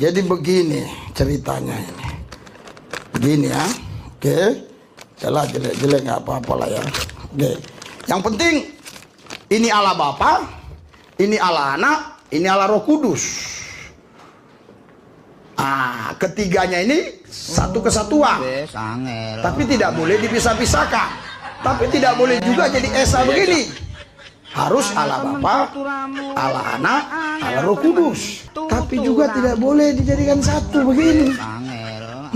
Jadi begini ceritanya ini. Begini ya. Oke. Okay. jelek-jelek nggak apa-apa lah ya. Oke. Okay. Yang penting ini ala Bapa, ini ala Anak, ini ala Roh Kudus. Ah, ketiganya ini satu kesatuan. Oh, Tapi tidak boleh dipisah-pisahkan. Tapi tidak boleh juga jadi esa begini harus ala Bapak, ala Anak, ala Roh Kudus. Tapi juga tidak boleh dijadikan satu begini.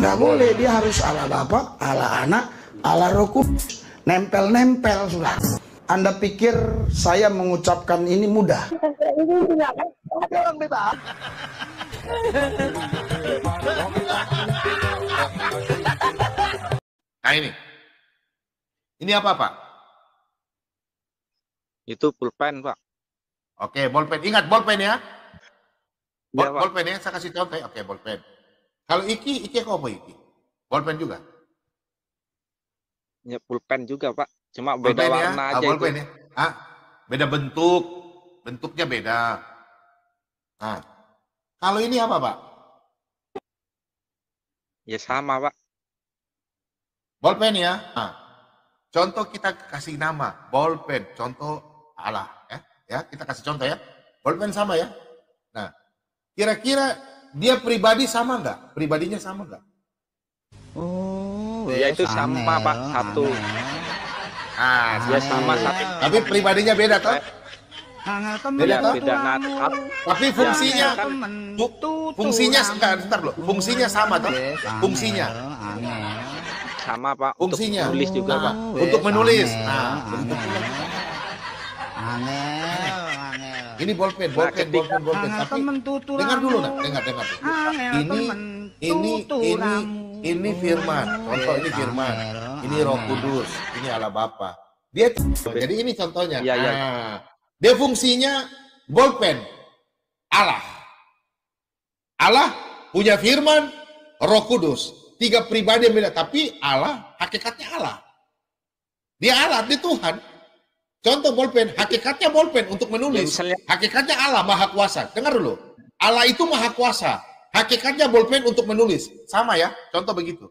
Nggak boleh, dia harus ala Bapak, ala Anak, ala Roh Kudus. Nempel-nempel sudah. Anda pikir saya mengucapkan ini mudah? Nah ini. Ini apa Pak? Itu pulpen, Pak. Oke, bolpen. Ingat bolpen ya. Bol, ya, bolpen ya, saya kasih contoh, oke bolpen. Kalau iki, iki apa iki? Bolpen juga. Ya pulpen juga, Pak. Cuma beda bolpen ya? warna ya? aja. Ah, bolpen itu. ya. Ah, beda bentuk. Bentuknya beda. Nah, kalau ini apa, Pak? Ya sama, Pak. Bolpen ya. Nah, contoh kita kasih nama bolpen. Contoh Allah ya. Ya, kita kasih contoh ya. Bolpen sama ya. Nah, kira-kira dia pribadi sama nggak? Pribadinya sama nggak? Oh, ya itu sama, sama Pak satu. Ah, dia sama iya. satu. Tapi pribadinya beda toh? beda toh? Beda nah, Tapi fungsinya fungsinya sekarang sebentar loh. Fungsinya sama toh? Fungsinya. Sama Pak. Fungsinya. Untuk menulis juga Pak. Untuk menulis. Nah, Angel, Ini bolpen, nah, bolpen, bolpen, bolpen. Tapi dengar dulu nak, dengar, dengar. ini, ini, ini, ini Firman. Contoh ini Firman. Ini Roh Kudus. Ini Allah Bapa. Dia, jadi ini contohnya. Ya, ya. dia fungsinya bolpen. Allah. Allah punya Firman, Roh Kudus. Tiga pribadi yang beda. Tapi Allah, hakikatnya Allah. Dia Allah, dia Tuhan. Contoh bolpen, hakikatnya bolpen untuk menulis. Ya, hakikatnya Allah maha kuasa. Dengar dulu. Allah itu maha kuasa. Hakikatnya bolpen untuk menulis. Sama ya, contoh begitu.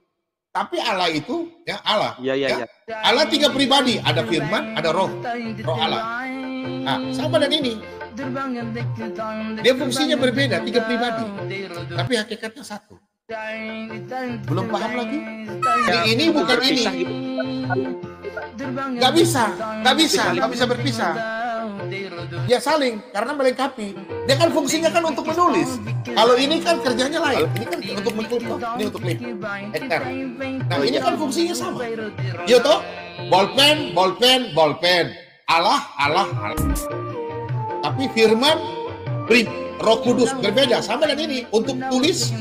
Tapi Allah itu ya Allah. Ya, ya, ya. ya. Allah tiga pribadi, ada firman, ada roh, roh Allah. Nah, sama dan ini. Dia fungsinya berbeda, tiga pribadi. Tapi hakikatnya satu. Belum paham lagi? Ya, ini bukan ini. Gitu nggak bisa nggak bisa nggak bisa berpisah ya saling karena melengkapi dia kan fungsinya kan untuk menulis kalau ini kan kerjanya lain ini kan untuk mencoba ini untuk lip ekar nah ini kan fungsinya sama Yo iya toh bolpen bolpen bolpen Allah Allah Allah tapi firman rib, Roh Kudus berbeda sama dengan ini untuk tulis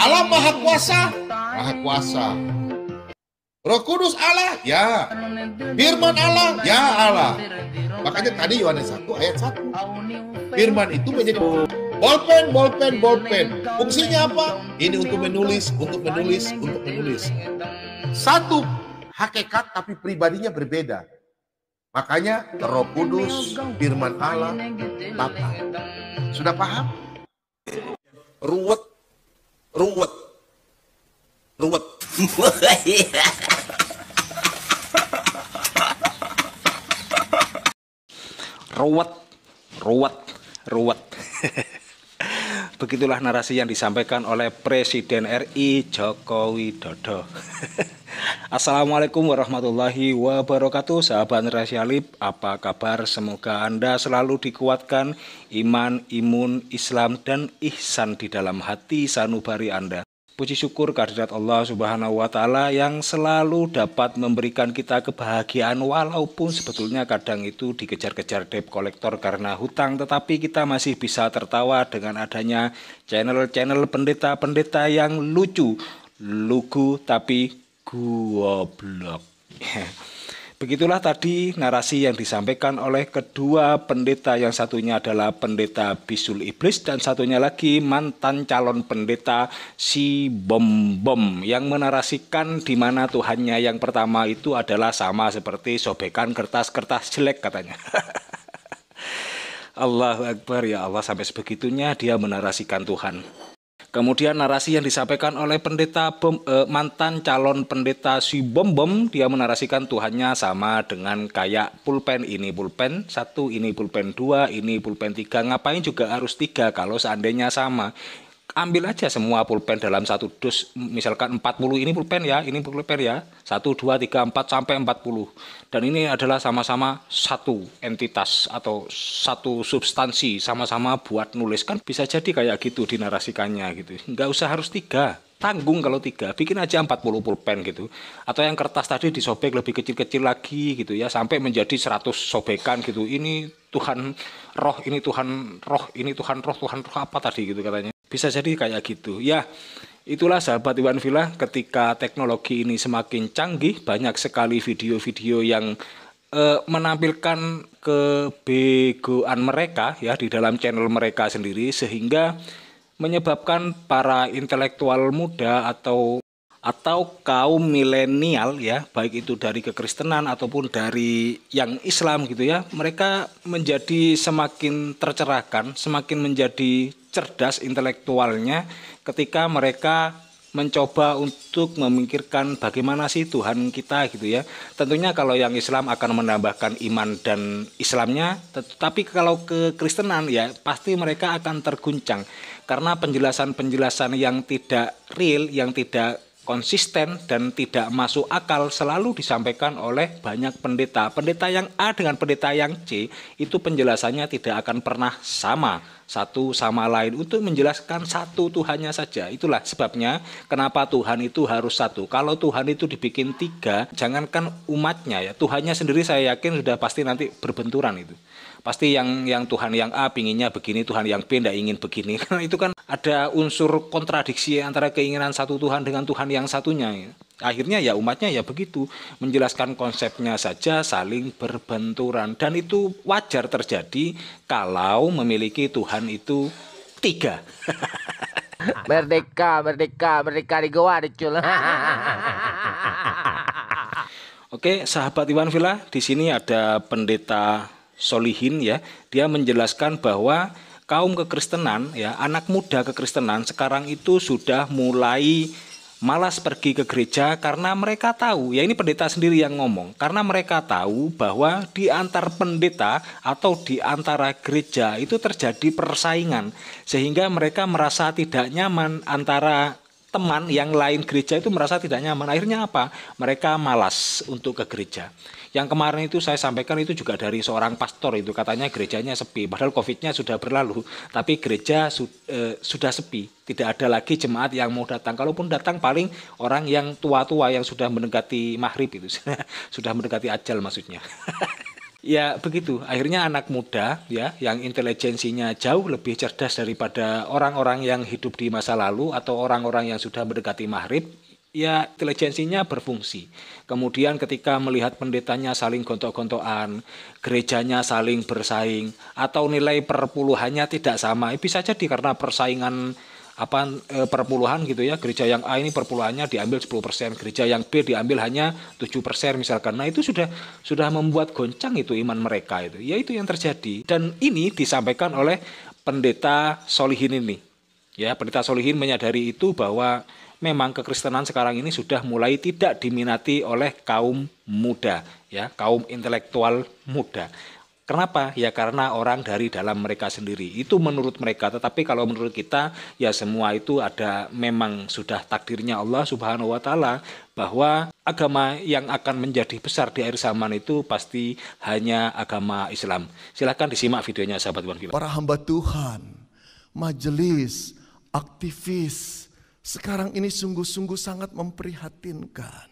Allah Maha Kuasa Maha Kuasa Roh Kudus Allah, ya. Firman Allah, ya Allah. Makanya tadi Yohanes 1 ayat 1. Firman itu menjadi bolpen, bolpen, bolpen. Fungsinya apa? Ini untuk menulis, untuk menulis, untuk menulis. Satu hakikat tapi pribadinya berbeda. Makanya Roh Kudus, firman Allah, Bapa. Sudah paham? Ruwet, ruwet, ruwet ruwet, ruwet, ruwet. Begitulah narasi yang disampaikan oleh Presiden RI Joko Widodo. Assalamualaikum warahmatullahi wabarakatuh Sahabat Lip apa kabar? Semoga Anda selalu dikuatkan iman, imun, Islam, dan ihsan di dalam hati sanubari Anda Puji syukur kehadirat Allah Subhanahu wa taala yang selalu dapat memberikan kita kebahagiaan walaupun sebetulnya kadang itu dikejar-kejar debt collector karena hutang tetapi kita masih bisa tertawa dengan adanya channel-channel pendeta-pendeta yang lucu, lugu tapi goblok. Begitulah tadi narasi yang disampaikan oleh kedua pendeta yang satunya adalah pendeta Bisul Iblis dan satunya lagi mantan calon pendeta si Bom Bom yang menarasikan di mana Tuhannya yang pertama itu adalah sama seperti sobekan kertas-kertas jelek katanya. Allahu Akbar ya Allah sampai sebegitunya dia menarasikan Tuhan. Kemudian narasi yang disampaikan oleh pendeta bom, eh, mantan calon pendeta si bom bom dia menarasikan Tuhannya sama dengan kayak pulpen ini pulpen satu ini pulpen dua ini pulpen tiga ngapain juga harus tiga kalau seandainya sama ambil aja semua pulpen dalam satu dus misalkan 40 ini pulpen ya ini pulpen ya 1 2 3 4 sampai 40 dan ini adalah sama-sama satu entitas atau satu substansi sama-sama buat nulis kan bisa jadi kayak gitu dinarasikannya gitu nggak usah harus tiga tanggung kalau tiga bikin aja 40 pulpen gitu atau yang kertas tadi disobek lebih kecil-kecil lagi gitu ya sampai menjadi 100 sobekan gitu ini Tuhan roh ini Tuhan roh ini Tuhan roh Tuhan roh apa tadi gitu katanya bisa jadi kayak gitu. Ya, itulah sahabat Iwan Villa ketika teknologi ini semakin canggih, banyak sekali video-video yang eh, menampilkan kebegoan mereka ya di dalam channel mereka sendiri sehingga menyebabkan para intelektual muda atau atau kaum milenial ya baik itu dari kekristenan ataupun dari yang Islam gitu ya mereka menjadi semakin tercerahkan semakin menjadi cerdas intelektualnya ketika mereka mencoba untuk memikirkan bagaimana sih Tuhan kita gitu ya tentunya kalau yang Islam akan menambahkan iman dan Islamnya tetapi kalau kekristenan ya pasti mereka akan terguncang karena penjelasan-penjelasan yang tidak real yang tidak konsisten dan tidak masuk akal selalu disampaikan oleh banyak pendeta. Pendeta yang A dengan pendeta yang C itu penjelasannya tidak akan pernah sama satu sama lain untuk menjelaskan satu Tuhannya saja. Itulah sebabnya kenapa Tuhan itu harus satu. Kalau Tuhan itu dibikin tiga, jangankan umatnya ya, Tuhannya sendiri saya yakin sudah pasti nanti berbenturan itu. Pasti yang yang Tuhan yang A pinginnya begini, Tuhan yang B tidak ingin begini. Karena itu kan ada unsur kontradiksi antara keinginan satu Tuhan dengan Tuhan yang satunya. Ya akhirnya ya umatnya ya begitu menjelaskan konsepnya saja saling berbenturan dan itu wajar terjadi kalau memiliki Tuhan itu tiga merdeka merdeka merdeka di goa dicul Oke, sahabat Iwan Villa, di sini ada pendeta Solihin ya. Dia menjelaskan bahwa kaum kekristenan ya, anak muda kekristenan sekarang itu sudah mulai malas pergi ke gereja karena mereka tahu, ya ini pendeta sendiri yang ngomong, karena mereka tahu bahwa di antar pendeta atau di antara gereja itu terjadi persaingan sehingga mereka merasa tidak nyaman antara teman yang lain gereja itu merasa tidak nyaman. Akhirnya apa? Mereka malas untuk ke gereja. Yang kemarin itu saya sampaikan itu juga dari seorang pastor itu katanya gerejanya sepi. Padahal covidnya sudah berlalu, tapi gereja su eh, sudah sepi. Tidak ada lagi jemaat yang mau datang. Kalaupun datang paling orang yang tua-tua yang sudah mendekati maghrib itu, sudah mendekati ajal maksudnya. ya begitu akhirnya anak muda ya yang intelijensinya jauh lebih cerdas daripada orang-orang yang hidup di masa lalu atau orang-orang yang sudah mendekati maghrib ya intelijensinya berfungsi. Kemudian ketika melihat pendetanya saling gontok-gontokan, gerejanya saling bersaing, atau nilai perpuluhannya tidak sama, bisa jadi karena persaingan apa e, eh, perpuluhan gitu ya gereja yang A ini perpuluhannya diambil 10% gereja yang B diambil hanya 7% misalkan nah itu sudah sudah membuat goncang itu iman mereka itu ya itu yang terjadi dan ini disampaikan oleh pendeta Solihin ini ya pendeta Solihin menyadari itu bahwa memang kekristenan sekarang ini sudah mulai tidak diminati oleh kaum muda ya kaum intelektual muda Kenapa? Ya karena orang dari dalam mereka sendiri. Itu menurut mereka. Tetapi kalau menurut kita, ya semua itu ada memang sudah takdirnya Allah Subhanahu wa taala bahwa agama yang akan menjadi besar di akhir zaman itu pasti hanya agama Islam. Silahkan disimak videonya sahabat One Para hamba Tuhan, majelis, aktivis, sekarang ini sungguh-sungguh sangat memprihatinkan.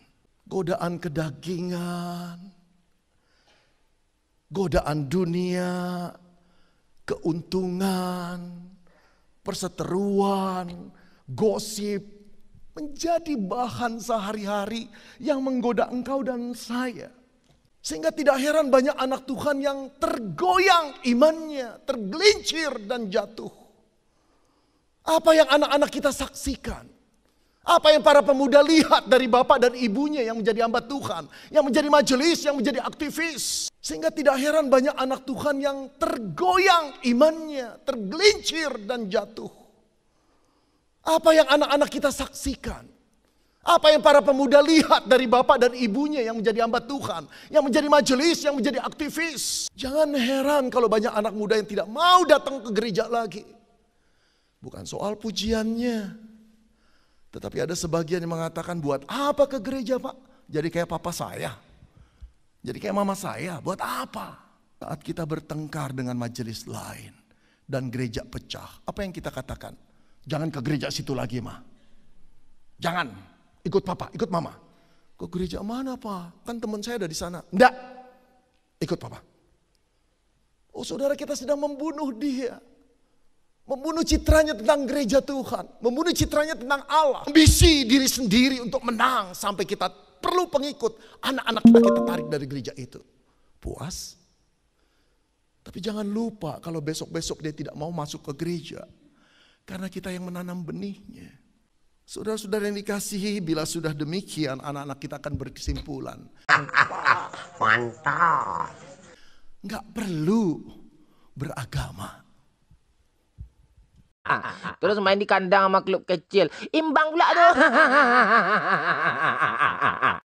Godaan kedagingan, godaan dunia, keuntungan, perseteruan, gosip menjadi bahan sehari-hari yang menggoda engkau dan saya. Sehingga tidak heran banyak anak Tuhan yang tergoyang imannya, tergelincir dan jatuh. Apa yang anak-anak kita saksikan? Apa yang para pemuda lihat dari bapak dan ibunya yang menjadi hamba Tuhan, yang menjadi majelis, yang menjadi aktivis. Sehingga tidak heran banyak anak Tuhan yang tergoyang imannya, tergelincir dan jatuh. Apa yang anak-anak kita saksikan? Apa yang para pemuda lihat dari bapak dan ibunya yang menjadi hamba Tuhan, yang menjadi majelis, yang menjadi aktivis. Jangan heran kalau banyak anak muda yang tidak mau datang ke gereja lagi. Bukan soal pujiannya, tetapi ada sebagian yang mengatakan buat apa ke gereja pak? Jadi kayak papa saya. Jadi kayak mama saya, buat apa? Saat kita bertengkar dengan majelis lain dan gereja pecah, apa yang kita katakan? Jangan ke gereja situ lagi mah. Jangan, ikut papa, ikut mama. Ke gereja mana pak? Kan teman saya ada di sana. Enggak, ikut papa. Oh saudara kita sedang membunuh dia. Membunuh citranya tentang gereja Tuhan. Membunuh citranya tentang Allah. Ambisi diri sendiri untuk menang sampai kita perlu pengikut. Anak-anak kita kita tarik dari gereja itu. Puas? Tapi jangan lupa kalau besok-besok dia tidak mau masuk ke gereja. Karena kita yang menanam benihnya. Saudara-saudara yang dikasihi, bila sudah demikian anak-anak kita akan berkesimpulan. Mantap. Enggak perlu beragama. Terus main di kandang sama klub kecil. Imbang pula tu.